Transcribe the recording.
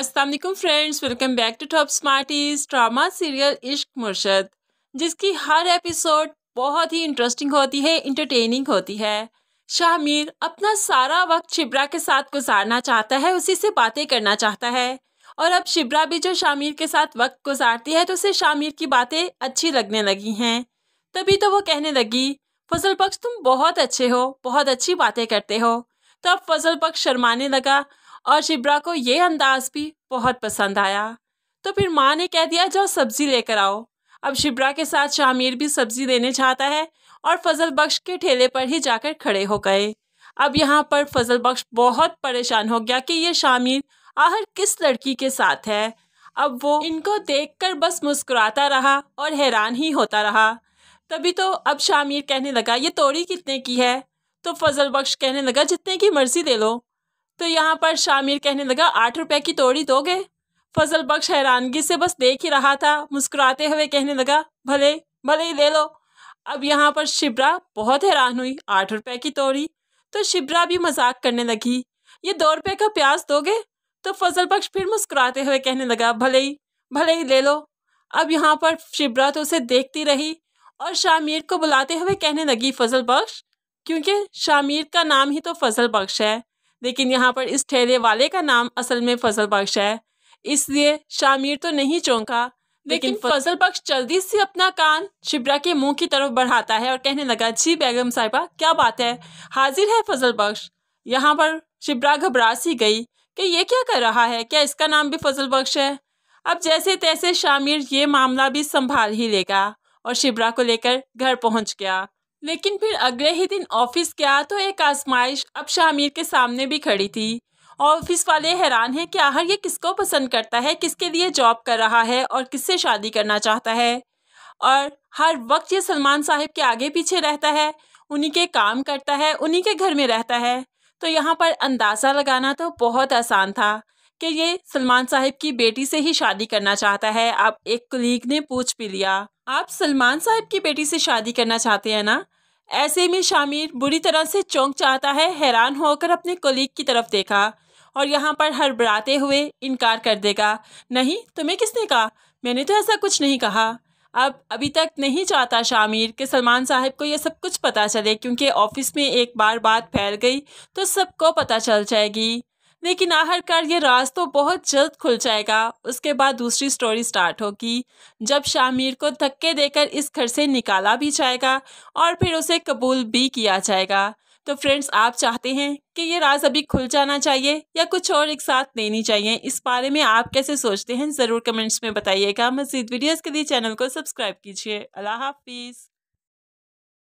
Aslam friends welcome back to top smarties drama serial Ishq Murshid जिसकी हर episode बहुत ही interesting होती है इंटरटेनिंग होती है शाहमीर अपना सारा वक्त शिब्रा के साथ गुजारना चाहता है उसी से बातें करना चाहता है और अब शिब्रा भी जो शामिर के साथ वक्त गुजारती है तो उसे शामिर की बातें अच्छी लगने लगी हैं तभी तो वो कहने लगी फजल पक्ष तुम बहुत अच्छे हो बहुत अच्छी बातें करते हो तब तो फजल पक्ष शर्माने लगा और शिब्रा को ये अंदाज भी बहुत पसंद आया तो फिर माँ ने कह दिया जाओ सब्ज़ी लेकर आओ अब शिब्रा के साथ शामिर भी सब्ज़ी देने चाहता है और फजल बख्श के ठेले पर ही जाकर खड़े हो गए अब यहाँ पर फजल बख्श बहुत परेशान हो गया कि ये शामिर आहर किस लड़की के साथ है अब वो इनको देखकर बस मुस्कुराता रहा और हैरान ही होता रहा तभी तो अब शामिर कहने लगा ये तोड़ी कितने की है तो फजल बख्श कहने लगा जितने की मर्जी दे लो तो यहाँ पर शामिर कहने लगा आठ रुपए की तोड़ी दोगे फजल बख्श हैरानगी से बस देख ही रहा था मुस्कुराते हुए कहने लगा भले भले ही ले लो अब यहाँ पर शिब्रा बहुत हैरान हुई आठ रुपए की तोड़ी तो शिब्रा भी मजाक करने लगी ये दो रुपए का प्याज दोगे तो फजल बख्श फिर मुस्कुराते हुए कहने लगा भले ही भले ही ले लो अब यहाँ पर शिब्रा तो उसे देखती रही और शामिर को बुलाते हुए कहने लगी फजल बख्श क्योंकि शामिर का नाम ही तो फजल बख्श है लेकिन यहाँ पर इस ठेले वाले का नाम असल में फजल बख्श है इसलिए शामिर तो नहीं चौंका लेकिन फजल बख्श जल्दी से अपना कान शिबरा के मुंह की तरफ बढ़ाता है और कहने लगा जी बेगम साहिबा क्या बात है हाजिर है फजल बख्श यहाँ पर शिब्रा घबरा सी गई कि ये क्या कर रहा है क्या इसका नाम भी फजल बख्श है अब जैसे तैसे शामिर ये मामला भी संभाल ही लेगा और शिबरा को लेकर घर पहुंच गया लेकिन फिर अगले ही दिन ऑफिस गया तो एक आजमाइश अब शामिर के सामने भी खड़ी थी ऑफिस वाले हैरान हैं कि आहर ये किसको पसंद करता है किसके लिए जॉब कर रहा है और किससे शादी करना चाहता है और हर वक्त ये सलमान साहब के आगे पीछे रहता है उन्हीं के काम करता है उन्हीं के घर में रहता है तो यहाँ पर अंदाज़ा लगाना तो बहुत आसान था कि ये सलमान साहब की बेटी से ही शादी करना चाहता है अब एक कलीग ने पूछ भी लिया आप सलमान साहब की बेटी से शादी करना चाहते हैं ना ऐसे में शामिर बुरी तरह से चौंक चाहता है हैरान होकर अपने कोलीग की तरफ देखा और यहाँ पर हड़बड़ाते हुए इनकार कर देगा नहीं तुम्हें किसने कहा मैंने तो ऐसा कुछ नहीं कहा अब अभी तक नहीं चाहता शामिर कि सलमान साहब को यह सब कुछ पता चले क्योंकि ऑफिस में एक बार बात फैल गई तो सबको पता चल जाएगी लेकिन आखिरकार ये राज तो बहुत जल्द खुल जाएगा उसके बाद दूसरी स्टोरी स्टार्ट होगी जब शामिर को धक्के देकर इस घर से निकाला भी जाएगा और फिर उसे कबूल भी किया जाएगा तो फ्रेंड्स आप चाहते हैं कि ये राज अभी खुल जाना चाहिए या कुछ और एक साथ लेनी चाहिए इस बारे में आप कैसे सोचते हैं ज़रूर कमेंट्स में बताइएगा मज़ीद वीडियोज़ के लिए चैनल को सब्सक्राइब कीजिए अल्लाह हाफिज़